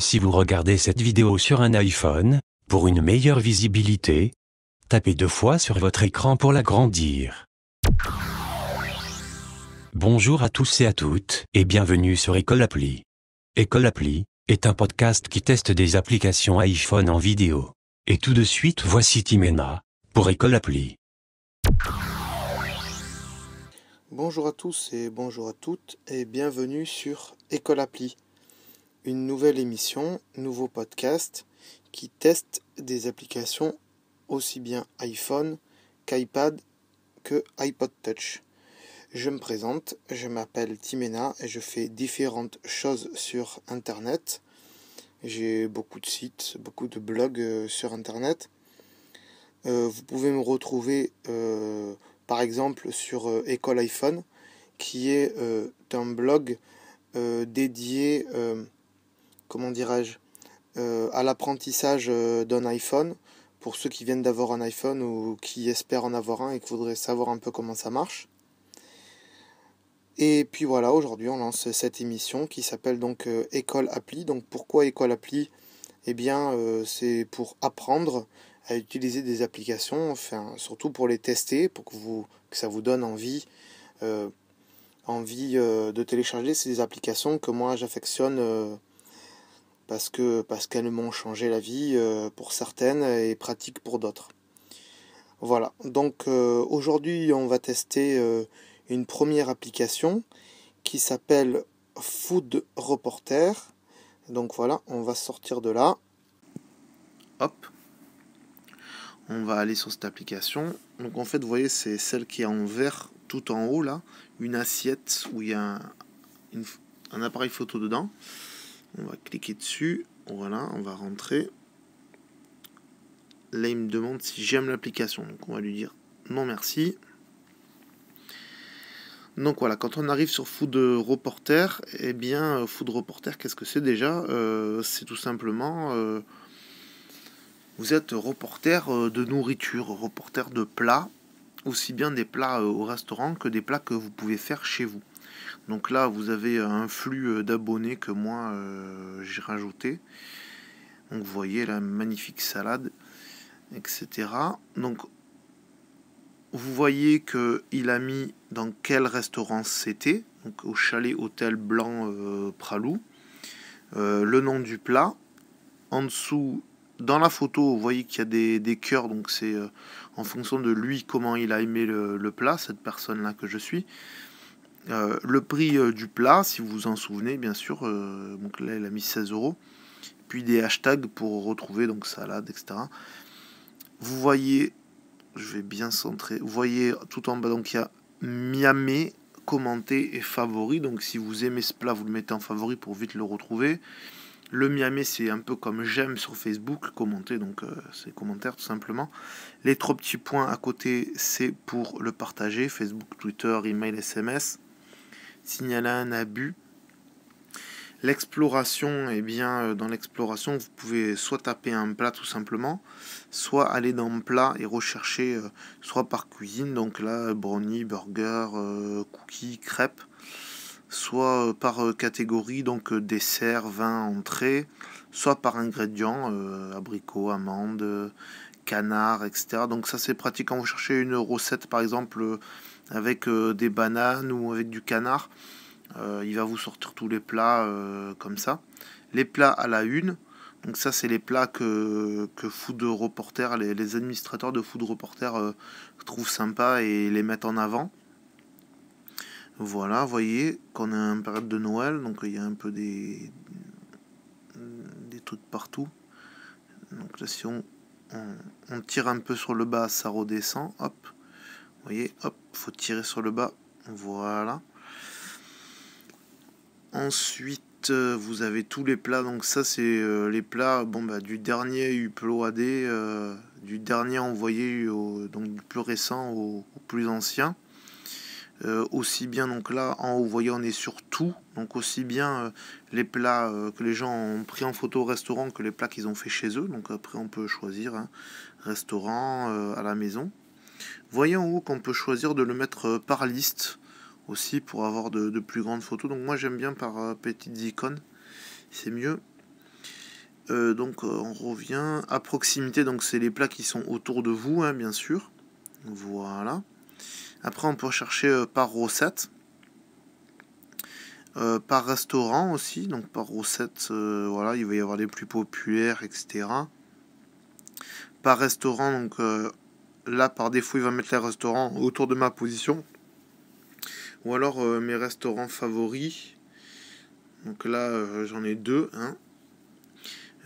Si vous regardez cette vidéo sur un iPhone, pour une meilleure visibilité, tapez deux fois sur votre écran pour l'agrandir. Bonjour à tous et à toutes et bienvenue sur École Appli. École Appli est un podcast qui teste des applications iPhone en vidéo. Et tout de suite voici Timena pour École Appli. Bonjour à tous et bonjour à toutes et bienvenue sur École Appli une nouvelle émission, nouveau podcast qui teste des applications aussi bien iPhone qu'iPad que iPod Touch. Je me présente, je m'appelle Timena et je fais différentes choses sur Internet. J'ai beaucoup de sites, beaucoup de blogs euh, sur Internet. Euh, vous pouvez me retrouver euh, par exemple sur École iPhone, qui est un blog dédié comment dirais-je, euh, à l'apprentissage euh, d'un iPhone, pour ceux qui viennent d'avoir un iPhone ou qui espèrent en avoir un et qui voudraient savoir un peu comment ça marche. Et puis voilà, aujourd'hui on lance cette émission qui s'appelle donc euh, École Appli. Donc pourquoi École Appli Eh bien c'est pour apprendre à utiliser des applications, enfin surtout pour les tester, pour que, vous, que ça vous donne envie, envie de télécharger ces applications que moi j'affectionne parce que parce qu'elles m'ont changé la vie euh, pour certaines et pratique pour d'autres. Voilà, donc euh, aujourd'hui on va tester euh, une première application qui s'appelle Food Reporter. Donc voilà, on va sortir de là. Hop. On va aller sur cette application. Donc en fait, vous voyez, c'est celle qui est en vert tout en haut là, une assiette où il y a un appareil photo dedans. On va cliquer dessus. Voilà, on va rentrer. Là, il me demande si j'aime l'application. Donc, on va lui dire non merci. Donc voilà, quand on arrive sur Food Reporter, eh bien, euh, Food Reporter, qu'est-ce que c'est déjà euh, C'est tout simplement, euh, vous êtes reporter de nourriture, reporter de plats, aussi bien des plats au restaurant que des plats que vous pouvez faire chez vous. Donc là, vous avez un flux euh, d'abonnés que moi, euh, j'ai rajouté. Donc vous voyez la magnifique salade, etc. Donc vous voyez qu'il a mis dans quel restaurant c'était, donc au chalet hôtel blanc euh, Pralou, le nom du plat. En dessous, dans la photo, vous voyez qu'il y a des, cœurs, donc c'est en fonction de lui comment il a aimé le plat, cette personne-là que je suis. Euh, le prix euh, du plat, si vous vous en souvenez, bien sûr, euh, donc là, il a mis 16 euros. Puis des hashtags pour retrouver donc salade, etc. Vous voyez, je vais bien centrer, vous voyez tout en bas, donc il y a Miami, commenté et favori. Donc si vous aimez ce plat, vous le mettez en favori pour vite le retrouver. Le Miami, c'est un peu comme j'aime sur Facebook, commenter, donc c'est commentaire tout simplement. Les trois petits points à côté, c'est pour le partager, Facebook, Twitter, email, SMS signaler un abus. L'exploration, et eh bien, euh, dans l'exploration, vous pouvez soit taper un plat tout simplement, soit aller dans plat et rechercher euh, soit par cuisine, donc là, brownie, burger, euh, cookies, crêpes, soit par catégorie, donc dessert, vin, entrée, soit par ingrédient, abricot, amandes canard, etc. Donc ça, c'est pratique quand vous cherchez une recette, par exemple, avec euh, des bananes ou avec du canard. Euh, il va vous sortir tous les plats euh, comme ça. Les plats à la une. Donc ça, c'est les plats que, que Food Reporter, les, administrateurs de Food Reporter trouvent sympa et les mettent en avant. Voilà, vous voyez qu'on est en période de Noël, donc il y a un peu des, des trucs partout. Donc là, si on tire un peu sur le bas, ça redescend, hop. Vous voyez, hop, faut tirer sur le bas. Voilà. Ensuite, euh, vous avez tous les plats. Donc ça, c'est euh, les plats bon, bah, du dernier Upload euh, du dernier envoyé, donc du plus récent au, plus ancien. aussi bien, donc là, en haut, vous voyez, on est sur tout. Donc aussi bien les plats que les gens ont pris en photo au restaurant que les plats qu'ils ont fait chez eux. Donc après, on peut choisir hein, restaurant, à la maison. Voyons où qu'on peut choisir de le mettre euh, par liste aussi pour avoir de, plus grandes photos. Donc moi j'aime bien par euh, petites icônes, c'est mieux. Euh, donc on revient à proximité, donc c'est les plats qui sont autour de vous, hein, bien sûr. Voilà. Après on peut chercher par recette. par restaurant aussi, donc par recette, voilà, il va y avoir les plus populaires, etc. Par restaurant, donc là par défaut il va mettre les restaurants autour de ma position ou alors euh, mes restaurants favoris donc là euh, j'en ai deux hein.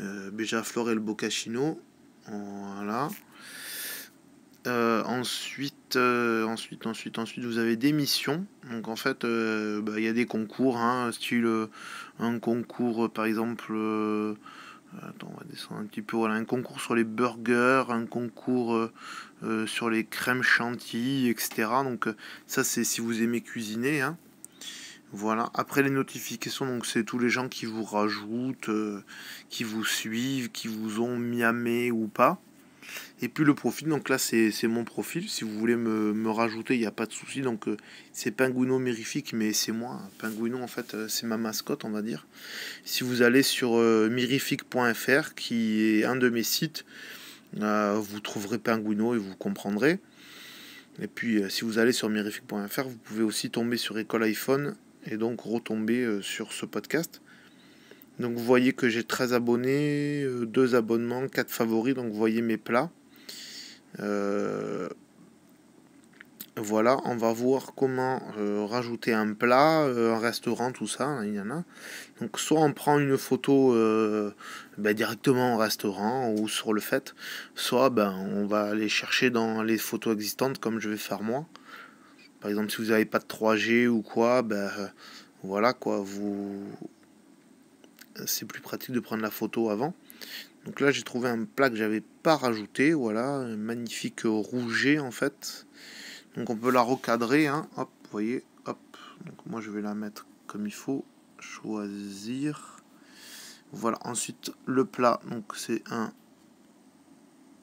Euh, et le Boccacino voilà ensuite ensuite ensuite ensuite vous avez des missions donc en fait bah, il y a des concours hein, style un concours par exemple Attends, on va descendre un petit peu. Voilà, un concours sur les burgers, un concours euh, euh, sur les crèmes chantilly, etc. Donc euh, ça, c'est si vous aimez cuisiner. Hein. Voilà. Après les notifications, donc c'est tous les gens qui vous rajoutent, qui vous suivent, qui vous ont miamé ou pas. Et puis le profil, donc là c'est mon profil. Si vous voulez me, rajouter, il n'y a pas de souci. Donc euh, c'est Pinguino Mirifique, mais c'est moi. Pinguino, en fait, euh, c'est ma mascotte, on va dire. Si vous allez sur euh, mirifique.fr, qui est un de mes sites, vous trouverez Pinguino et vous comprendrez. Et puis si vous allez sur mirifique.fr, vous pouvez aussi tomber sur École iPhone et donc retomber sur ce podcast. Donc vous voyez que j'ai 13 abonnés, 2 euh, abonnements, 4 favoris, donc vous voyez mes plats. Euh, voilà, on va voir comment euh, rajouter un plat, un restaurant, tout ça, il y en a. Donc soit on prend une photo ben, directement au restaurant ou sur le fait, soit ben, on va aller chercher dans les photos existantes comme je vais faire moi. Par exemple, si vous n'avez pas de 3G ou quoi, ben, voilà quoi, vous, c'est plus pratique de prendre la photo avant. Donc là, j'ai trouvé un plat que j'avais pas rajouté. Voilà, un magnifique rouget en fait. Donc on peut la recadrer. Hein. Hop, vous voyez. Hop. Donc moi, je vais la mettre comme il faut. Choisir. Voilà, ensuite le plat. Donc c'est un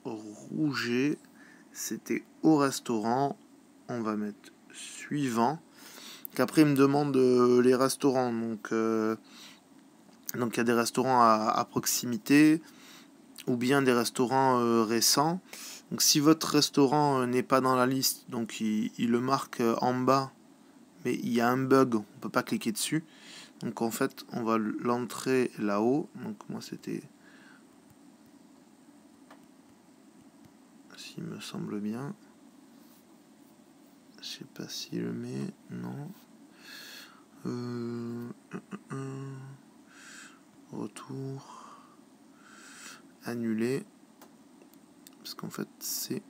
rouget. C'était au restaurant. On va mettre suivant. Qu'après, il me demande euh, les restaurants. Donc. Euh, donc il y a des restaurants à, proximité ou bien des restaurants euh, récents. Donc si votre restaurant euh, n'est pas dans la liste, donc il, le marque euh, en bas, mais il y a un bug, on ne peut pas cliquer dessus. Donc en fait, on va l'entrer là-haut. Donc moi c'était... S'il me semble bien. Je sais pas s'il le met. Non retour, annuler, parce qu'en fait c'est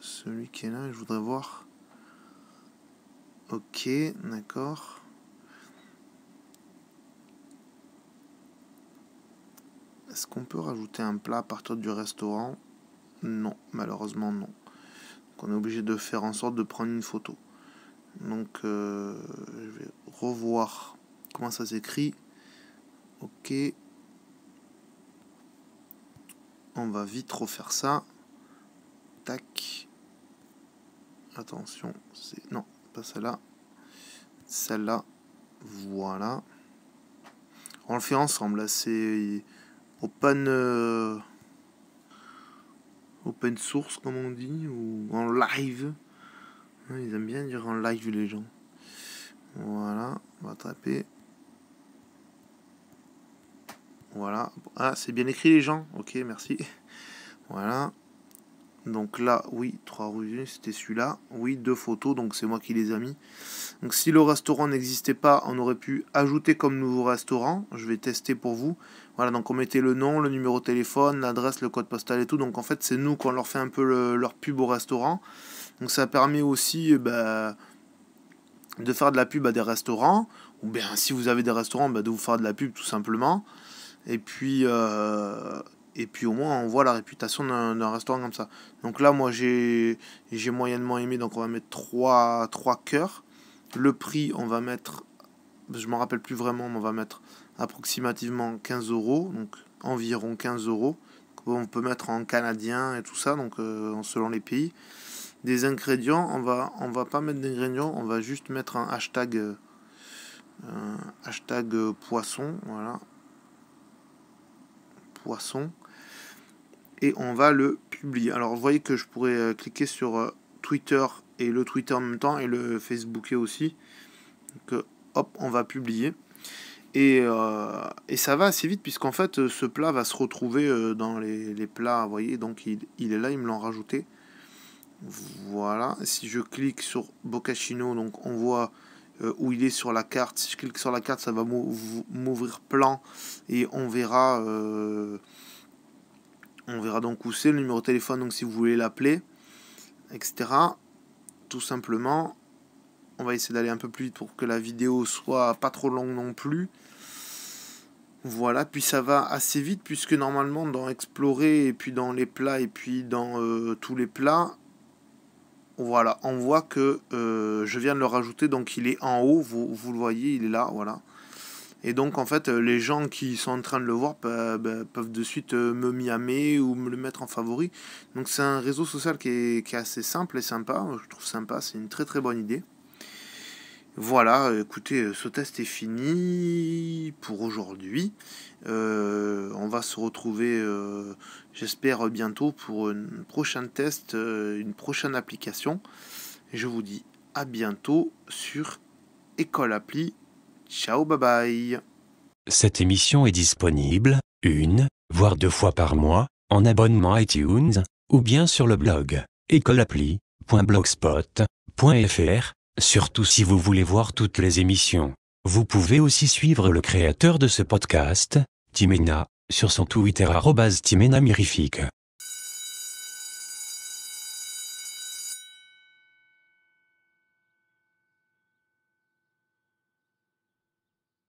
celui qui est là et je voudrais voir. Ok, d'accord. Est-ce qu'on peut rajouter un plat à partir du restaurant Non, malheureusement non. Donc on est obligé de faire en sorte de prendre une photo. Donc euh, je vais revoir comment ça s'écrit ok on va vite refaire ça tac attention c'est non pas celle-là celle-là voilà on le fait ensemble là c'est open euh, open source comme on dit ou en live ils aiment bien dire en live les gens voilà on va attraper voilà. Ah, c'est bien écrit les gens. Ok, merci. Voilà. Donc là, oui, trois rues, c'était celui-là. Oui, deux photos, donc c'est moi qui les ai mis. Donc si le restaurant n'existait pas, on aurait pu ajouter comme nouveau restaurant. Je vais tester pour vous. Voilà, donc on mettait le nom, le numéro de téléphone, l'adresse, le code postal et tout. Donc en fait, c'est nous qu'on leur fait un peu leur pub au restaurant. Donc ça permet aussi eh ben, de faire de la pub à des restaurants. Ou bien si vous avez des restaurants, bah, de vous faire de la pub tout simplement. Et puis, euh, et puis au moins, on voit la réputation d'un restaurant comme ça. Donc là, moi, j'ai j'ai moyennement aimé. Donc on va mettre 3, 3 cœurs. Le prix, on va mettre, je ne me rappelle plus vraiment, mais on va mettre approximativement 15 euros. Donc environ 15 euros. On peut mettre en canadien et tout ça, donc euh, selon les pays. Des ingrédients, on va, on va pas mettre d'ingrédients, on va juste mettre un hashtag, euh, hashtag poisson, voilà, poisson et on va le publier. Alors vous voyez que je pourrais euh, cliquer sur euh, Twitter et le Twitter en même temps et le Facebooker aussi. Donc euh, hop, on va publier. Et, ça va assez vite puisqu'en fait ce plat va se retrouver dans les, plats, vous voyez, donc il, est là, ils me l'ont rajouté. Voilà, si je clique sur Boccacino, donc on voit euh, où il est sur la carte. Si je clique sur la carte, ça va m'ouvrir plan et on verra, euh, on verra donc où c'est le numéro de téléphone. Donc si vous voulez l'appeler, etc. Tout simplement, on va essayer d'aller un peu plus vite pour que la vidéo soit pas trop longue non plus. Voilà, puis ça va assez vite puisque normalement dans explorer et puis dans les plats et puis dans euh, tous les plats, voilà, on voit que euh, je viens de le rajouter, donc il est en haut, vous, le voyez, il est là, voilà. Et donc en fait, les gens qui sont en train de le voir ben, peuvent, de suite euh, me miamer ou me le mettre en favori. Donc c'est un réseau social qui est, qui est assez simple et sympa, je trouve sympa, c'est une très très bonne idée. Voilà, écoutez, euh, ce test est fini pour aujourd'hui. Euh, on va se retrouver, euh, j'espère, bientôt pour un prochain test, une prochaine application. Je vous dis à bientôt sur École Appli. Ciao, bye bye. Cette émission est disponible une, voire deux fois par mois, en abonnement iTunes, ou bien sur le blog écoleappli.blogspot.fr Surtout si vous voulez voir toutes les émissions. Vous pouvez aussi suivre le créateur de ce podcast, Timena, sur son Twitter Timena Mirifique.